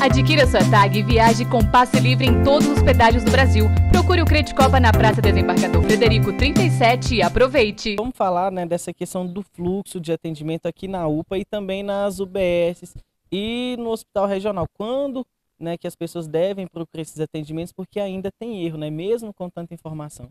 Adquira sua tag e viaje com passe livre em todos os pedágios do Brasil. Procure o Credicopa Copa na Praça Desembargador Frederico 37 e aproveite. Vamos falar né, dessa questão do fluxo de atendimento aqui na UPA e também nas UBS e no hospital regional. Quando né, que as pessoas devem procurar esses atendimentos porque ainda tem erro, né, mesmo com tanta informação?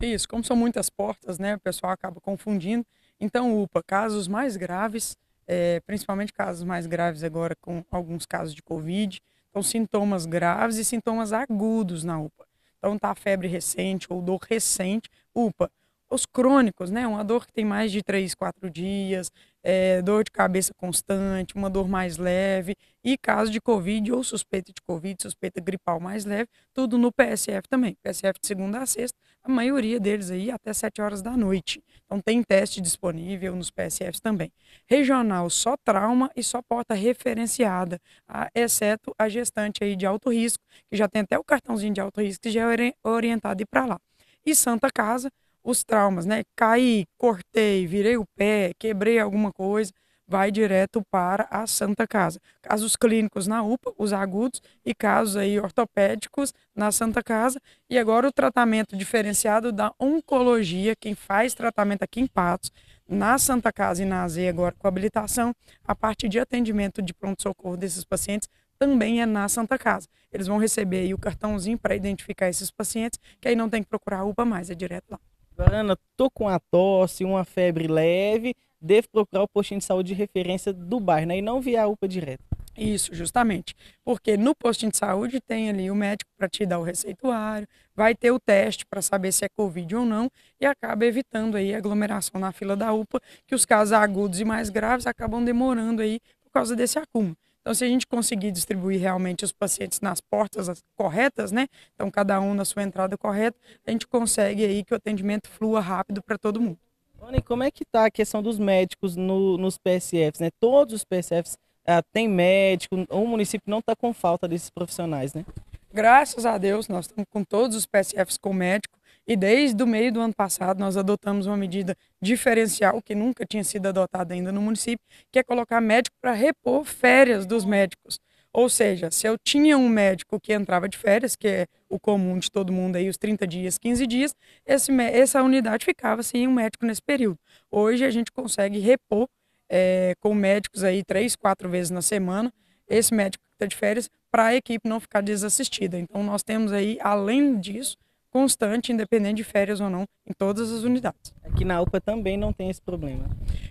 Isso, como são muitas portas, né, o pessoal acaba confundindo. Então, UPA, casos mais graves, é, principalmente casos mais graves agora, com alguns casos de Covid. Então, sintomas graves e sintomas agudos na UPA. Então, tá febre recente ou dor recente, UPA. Os crônicos, né? Uma dor que tem mais de 3, 4 dias, é, dor de cabeça constante, uma dor mais leve, e caso de Covid ou suspeita de Covid, suspeita gripal mais leve, tudo no PSF também. PSF de segunda a sexta, a maioria deles aí até 7 horas da noite. Então tem teste disponível nos PSFs também. Regional, só trauma e só porta referenciada, ah, exceto a gestante aí de alto risco, que já tem até o cartãozinho de alto risco, que já é orientado ir para lá e Santa Casa, os traumas, né? Caí, cortei, virei o pé, quebrei alguma coisa, vai direto para a Santa Casa. Casos clínicos na UPA, os agudos, e casos aí ortopédicos na Santa Casa. E agora o tratamento diferenciado da oncologia, quem faz tratamento aqui em Patos, na Santa Casa e na AZ agora com habilitação, a parte de atendimento de pronto-socorro desses pacientes também é na Santa Casa. Eles vão receber aí o cartãozinho para identificar esses pacientes, que aí não tem que procurar a UPA mais, é direto lá. Ana, tô com a tosse, uma febre leve, devo procurar o postinho de saúde de referência do bairro, né? E não via a UPA direto. Isso, justamente. Porque no postinho de saúde tem ali o médico para te dar o receituário, vai ter o teste para saber se é Covid ou não, e acaba evitando aí aglomeração na fila da UPA, que os casos agudos e mais graves acabam demorando aí por causa desse acúmulo. Então, se a gente conseguir distribuir realmente os pacientes nas portas corretas, né? Então, cada um na sua entrada correta, a gente consegue aí que o atendimento flua rápido para todo mundo. Rony, como é que está a questão dos médicos no, nos PSFs, né? Todos os PSFs ah, têm médico, o município não está com falta desses profissionais, né? Graças a Deus, nós estamos com todos os PSFs com médico. E desde o meio do ano passado, nós adotamos uma medida diferencial que nunca tinha sido adotada ainda no município, que é colocar médico para repor férias dos médicos. Ou seja, se eu tinha um médico que entrava de férias, que é o comum de todo mundo aí, os 30 dias, 15 dias, esse, essa unidade ficava sem um médico nesse período. Hoje a gente consegue repor é, com médicos aí três, quatro vezes na semana, esse médico que está de férias, para a equipe não ficar desassistida. Então nós temos aí, além disso, constante, independente de férias ou não, em todas as unidades. Aqui é na UPA também não tem esse problema.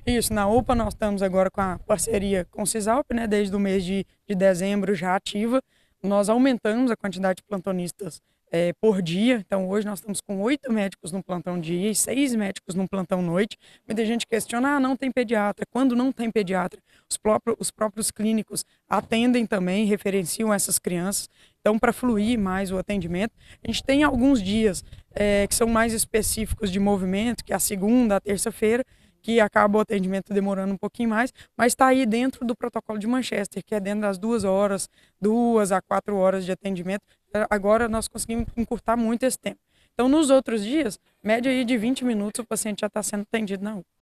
Isso, na UPA nós estamos agora com a parceria com o CISALP, né, desde o mês de, de dezembro já ativa. Nós aumentamos a quantidade de plantonistas é, por dia. Então, hoje nós estamos com oito médicos no plantão dia e seis médicos no plantão noite. Muita gente questiona, ah, não tem pediatra. Quando não tem pediatra, os próprios, os próprios clínicos atendem também, referenciam essas crianças. Então, para fluir mais o atendimento, a gente tem alguns dias é, que são mais específicos de movimento, que é a segunda, a terça-feira, que acaba o atendimento demorando um pouquinho mais, mas está aí dentro do protocolo de Manchester, que é dentro das duas horas, duas a quatro horas de atendimento. É, agora nós conseguimos encurtar muito esse tempo. Então, nos outros dias, média aí de 20 minutos, o paciente já está sendo atendido na UPA.